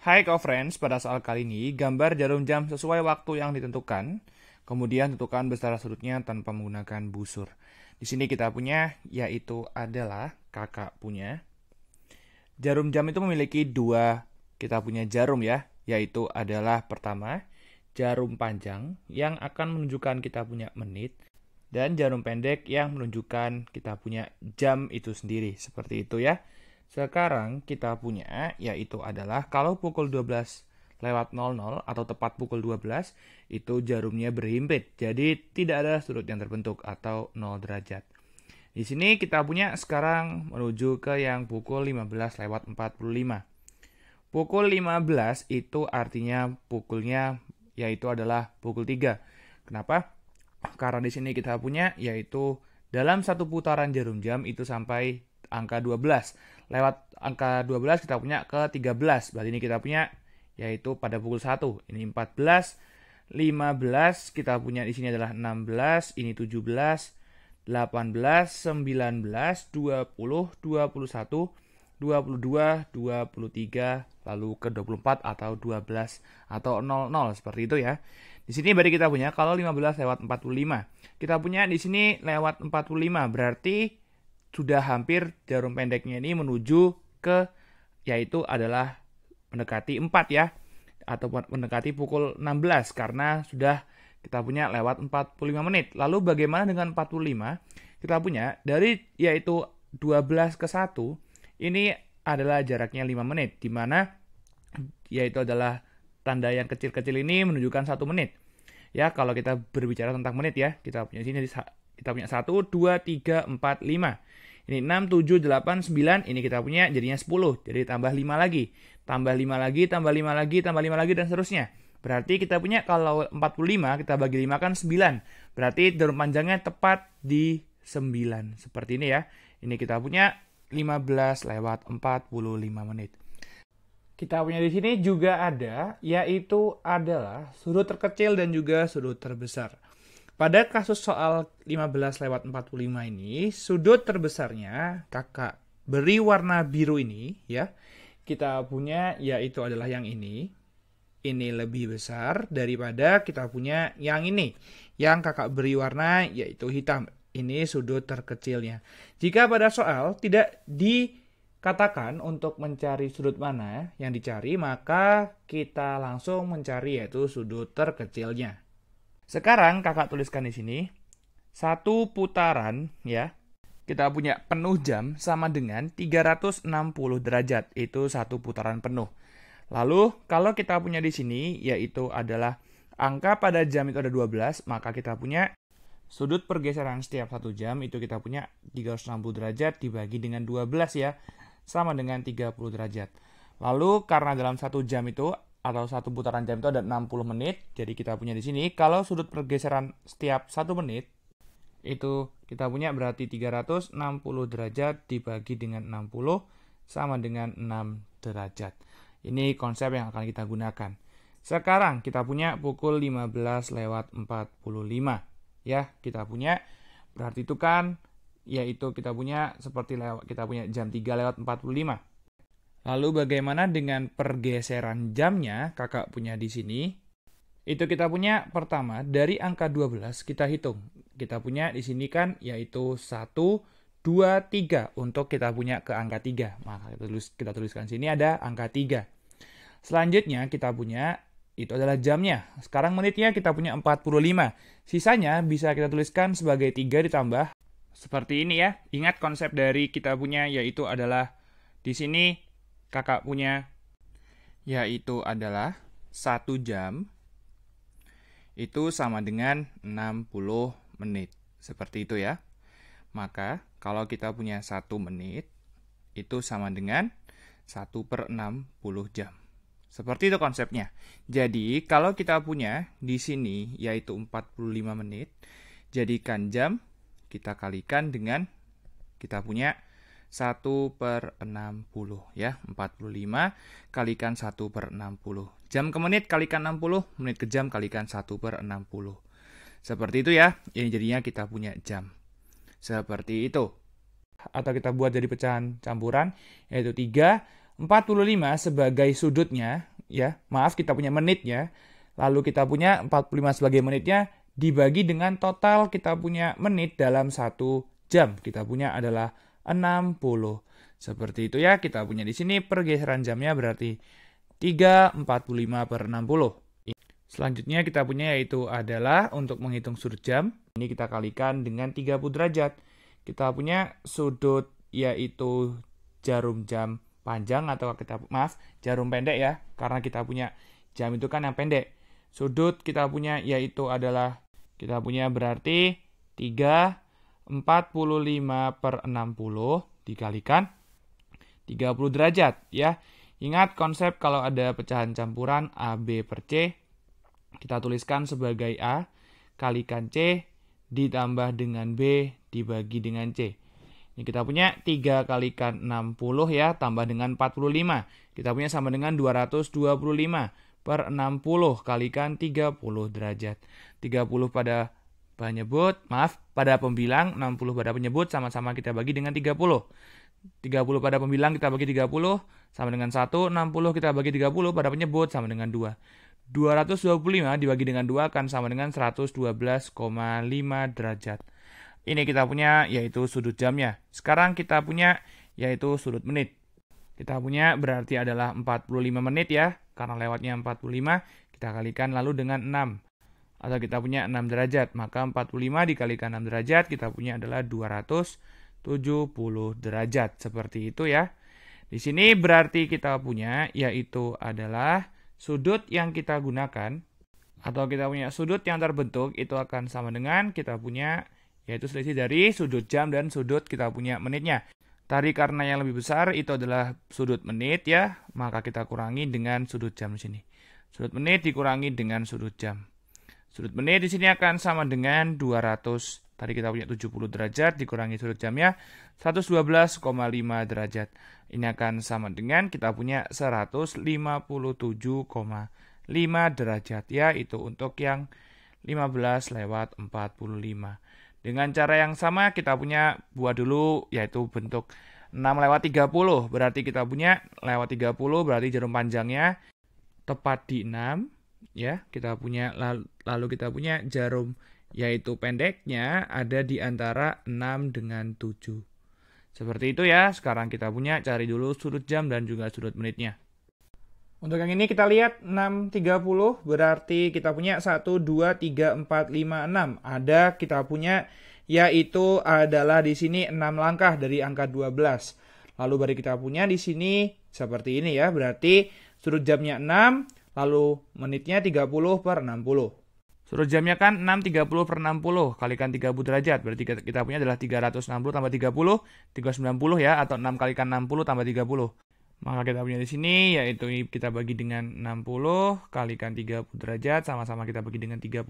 Hai kau friends, pada soal kali ini gambar jarum jam sesuai waktu yang ditentukan, kemudian tentukan besar sudutnya tanpa menggunakan busur. Di sini kita punya yaitu adalah kakak punya. Jarum jam itu memiliki dua kita punya jarum ya, yaitu adalah pertama jarum panjang yang akan menunjukkan kita punya menit dan jarum pendek yang menunjukkan kita punya jam itu sendiri. Seperti itu ya. Sekarang kita punya yaitu adalah kalau pukul 12 lewat 00 atau tepat pukul 12 itu jarumnya berhimpit. Jadi tidak ada sudut yang terbentuk atau 0 derajat. Di sini kita punya sekarang menuju ke yang pukul 15 lewat 45. Pukul 15 itu artinya pukulnya yaitu adalah pukul 3. Kenapa? Karena di sini kita punya yaitu dalam satu putaran jarum jam itu sampai angka 12 lewat angka 12 kita punya ke 13. Berarti ini kita punya yaitu pada pukul 1. Ini 14, 15 kita punya di sini adalah 16, ini 17, 18, 19, 20, 21, 22, 23, lalu ke 24 atau 12 atau 00 seperti itu ya. Di sini berarti kita punya kalau 15 lewat 45. Kita punya di sini lewat 45 berarti sudah hampir jarum pendeknya ini menuju ke yaitu adalah mendekati 4 ya atau mendekati pukul 16 karena sudah kita punya lewat 45 menit. Lalu bagaimana dengan 45? Kita punya dari yaitu 12 ke 1 ini adalah jaraknya 5 menit di mana yaitu adalah tanda yang kecil-kecil ini menunjukkan 1 menit. Ya, kalau kita berbicara tentang menit ya, kita punya sini kita punya 1, 2, 3, 4, 5. Ini 6, 7, 8, 9. Ini kita punya jadinya 10. Jadi tambah 5 lagi. Tambah 5 lagi, tambah 5 lagi, tambah 5 lagi, dan seterusnya. Berarti kita punya kalau 45 kita bagi 5 kan 9. Berarti daun panjangnya tepat di 9. Seperti ini ya. Ini kita punya 15 lewat 45 menit. Kita punya di sini juga ada, yaitu adalah sudut terkecil dan juga sudut terbesar. Pada kasus soal 15 lewat 45 ini, sudut terbesarnya kakak beri warna biru ini ya. Kita punya yaitu adalah yang ini. Ini lebih besar daripada kita punya yang ini. Yang kakak beri warna yaitu hitam. Ini sudut terkecilnya. Jika pada soal tidak dikatakan untuk mencari sudut mana yang dicari, maka kita langsung mencari yaitu sudut terkecilnya. Sekarang kakak tuliskan di sini. Satu putaran ya. Kita punya penuh jam sama dengan 360 derajat. Itu satu putaran penuh. Lalu kalau kita punya di sini yaitu adalah angka pada jam itu ada 12. Maka kita punya sudut pergeseran setiap satu jam itu kita punya 360 derajat dibagi dengan 12 ya. Sama dengan 30 derajat. Lalu karena dalam satu jam itu atau satu putaran jam itu ada 60 menit. Jadi kita punya di sini. Kalau sudut pergeseran setiap satu menit itu kita punya berarti 360 derajat dibagi dengan 60 sama dengan 6 derajat. Ini konsep yang akan kita gunakan. Sekarang kita punya pukul 15 lewat 45. Ya, kita punya berarti itu kan yaitu kita punya seperti lewat kita punya jam 3 lewat 45. Lalu bagaimana dengan pergeseran jamnya kakak punya di sini? Itu kita punya pertama dari angka 12 kita hitung. Kita punya di sini kan yaitu 1, 2, 3 untuk kita punya ke angka 3. Maka kita, tulis, kita tuliskan sini ada angka 3. Selanjutnya kita punya itu adalah jamnya. Sekarang menitnya kita punya 45. Sisanya bisa kita tuliskan sebagai 3 ditambah. Seperti ini ya. Ingat konsep dari kita punya yaitu adalah di sini kakak punya yaitu adalah 1 jam itu sama dengan 60 menit. Seperti itu ya. Maka kalau kita punya 1 menit itu sama dengan 1 per 60 jam. Seperti itu konsepnya. Jadi kalau kita punya di sini yaitu 45 menit, jadikan jam kita kalikan dengan kita punya 1 per 60 ya 45 kalikan 1 per 60 jam ke menit kalikan 60 menit ke jam kalikan 1 per 60 seperti itu ya ini jadinya kita punya jam seperti itu atau kita buat jadi pecahan campuran yaitu 3 45 sebagai sudutnya ya maaf kita punya menitnya lalu kita punya 45 sebagai menitnya dibagi dengan total kita punya menit dalam satu jam kita punya adalah seperti itu ya, kita punya di sini pergeseran jamnya berarti 345 per 60. Selanjutnya kita punya yaitu adalah untuk menghitung sudut jam. Ini kita kalikan dengan 30 derajat. Kita punya sudut yaitu jarum jam panjang atau kita maaf jarum pendek ya karena kita punya jam itu kan yang pendek sudut kita punya yaitu adalah kita punya berarti 3 45 per 60 dikalikan 30 derajat ya. Ingat konsep kalau ada pecahan campuran AB per C, kita tuliskan sebagai A kalikan C ditambah dengan B dibagi dengan C. Ini kita punya 3 kalikan 60 ya, tambah dengan 45. Kita punya sama dengan 225 per 60 kalikan 30 derajat. 30 pada penyebut, maaf, pada pembilang 60 pada penyebut sama-sama kita bagi dengan 30. 30 pada pembilang kita bagi 30 sama dengan 1, 60 kita bagi 30 pada penyebut sama dengan 2. 225 dibagi dengan 2 akan sama dengan 112,5 derajat. Ini kita punya yaitu sudut jamnya. Sekarang kita punya yaitu sudut menit. Kita punya berarti adalah 45 menit ya, karena lewatnya 45, kita kalikan lalu dengan 6 atau kita punya 6 derajat, maka 45 dikalikan 6 derajat kita punya adalah 270 derajat. Seperti itu ya. Di sini berarti kita punya yaitu adalah sudut yang kita gunakan atau kita punya sudut yang terbentuk itu akan sama dengan kita punya yaitu selisih dari sudut jam dan sudut kita punya menitnya. Tadi karena yang lebih besar itu adalah sudut menit ya, maka kita kurangi dengan sudut jam di sini. Sudut menit dikurangi dengan sudut jam. Sudut menit di sini akan sama dengan 200. Tadi kita punya 70 derajat dikurangi sudut jamnya 112,5 derajat. Ini akan sama dengan kita punya 157,5 derajat ya itu untuk yang 15 lewat 45. Dengan cara yang sama kita punya buat dulu yaitu bentuk 6 lewat 30 berarti kita punya lewat 30 berarti jarum panjangnya tepat di 6 ya kita punya lalu Lalu kita punya jarum yaitu pendeknya ada di antara 6 dengan 7. Seperti itu ya, sekarang kita punya cari dulu sudut jam dan juga sudut menitnya. Untuk yang ini kita lihat 6.30 berarti kita punya 1, 2, 3, 4, 5, 6. Ada kita punya yaitu adalah di sini 6 langkah dari angka 12. Lalu baru kita punya di sini seperti ini ya. Berarti sudut jamnya 6, lalu menitnya 30 per 60. Suruh jamnya kan 630 per 60, kalikan 30 derajat. Berarti kita punya adalah 360 tambah 30, 390 ya, atau 6 kalikan 60 tambah 30. Maka kita punya di sini, yaitu kita bagi dengan 60, kalikan 30 derajat, sama-sama kita bagi dengan 30.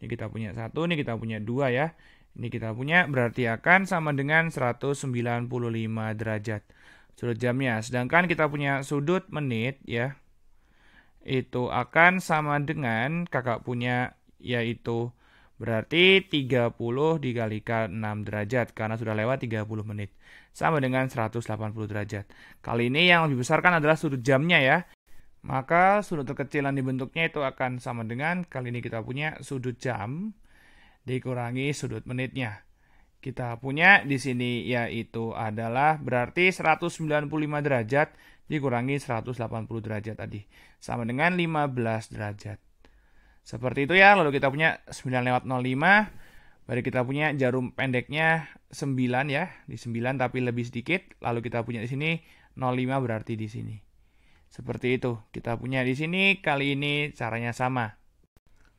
Ini kita punya satu ini kita punya dua ya. Ini kita punya, berarti akan sama dengan 195 derajat sudut jamnya. Sedangkan kita punya sudut menit ya, itu akan sama dengan kakak punya yaitu berarti 30 dikalikan 6 derajat karena sudah lewat 30 menit sama dengan 180 derajat. Kali ini yang lebih besar kan adalah sudut jamnya ya. Maka sudut terkecil yang dibentuknya itu akan sama dengan kali ini kita punya sudut jam dikurangi sudut menitnya. Kita punya di sini yaitu adalah berarti 195 derajat dikurangi 180 derajat tadi. Sama dengan 15 derajat. Seperti itu ya, lalu kita punya 9 lewat 05. Baru kita punya jarum pendeknya 9 ya, di 9 tapi lebih sedikit. Lalu kita punya di sini 05 berarti di sini. Seperti itu, kita punya di sini kali ini caranya sama.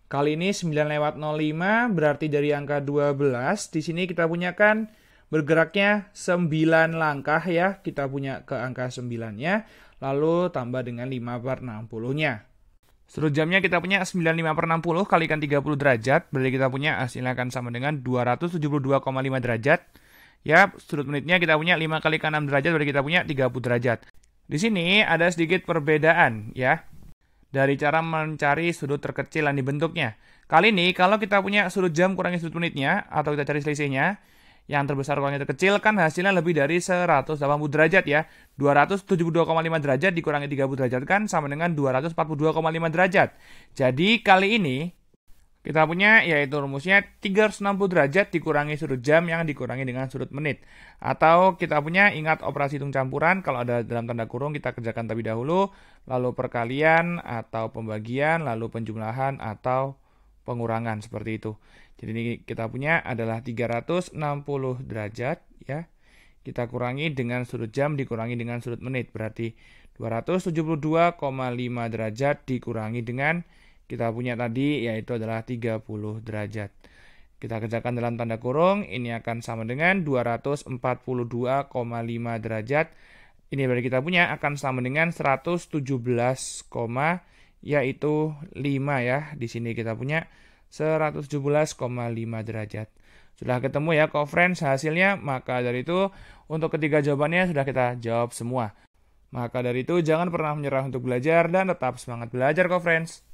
Kali ini 9 lewat 05 berarti dari angka 12. Di sini kita punya kan Bergeraknya 9 langkah ya, kita punya ke angka 9-nya, lalu tambah dengan 5 per 60-nya. Sudut jamnya kita punya 95 per 60 kalikan 30 derajat, berarti kita punya hasilnya akan sama dengan 272,5 derajat. Ya, sudut menitnya kita punya 5 kali ke 6 derajat, berarti kita punya 30 derajat. Di sini ada sedikit perbedaan ya, dari cara mencari sudut terkecil yang dibentuknya. Kali ini, kalau kita punya sudut jam kurangi sudut menitnya, atau kita cari selisihnya, yang terbesar kurangi terkecil kan hasilnya lebih dari 180 derajat ya. 272,5 derajat dikurangi 30 derajat kan sama dengan 242,5 derajat. Jadi kali ini kita punya yaitu rumusnya 360 derajat dikurangi sudut jam yang dikurangi dengan sudut menit. Atau kita punya ingat operasi hitung campuran kalau ada dalam tanda kurung kita kerjakan terlebih dahulu. Lalu perkalian atau pembagian, lalu penjumlahan atau pengurangan seperti itu. Jadi ini kita punya adalah 360 derajat ya. Kita kurangi dengan sudut jam dikurangi dengan sudut menit. Berarti 272,5 derajat dikurangi dengan kita punya tadi yaitu adalah 30 derajat. Kita kerjakan dalam tanda kurung, ini akan sama dengan 242,5 derajat. Ini berarti kita punya akan sama dengan 117, yaitu 5 ya. Di sini kita punya 117,5 derajat. Sudah ketemu ya kok friends hasilnya, maka dari itu untuk ketiga jawabannya sudah kita jawab semua. Maka dari itu jangan pernah menyerah untuk belajar dan tetap semangat belajar kok friends.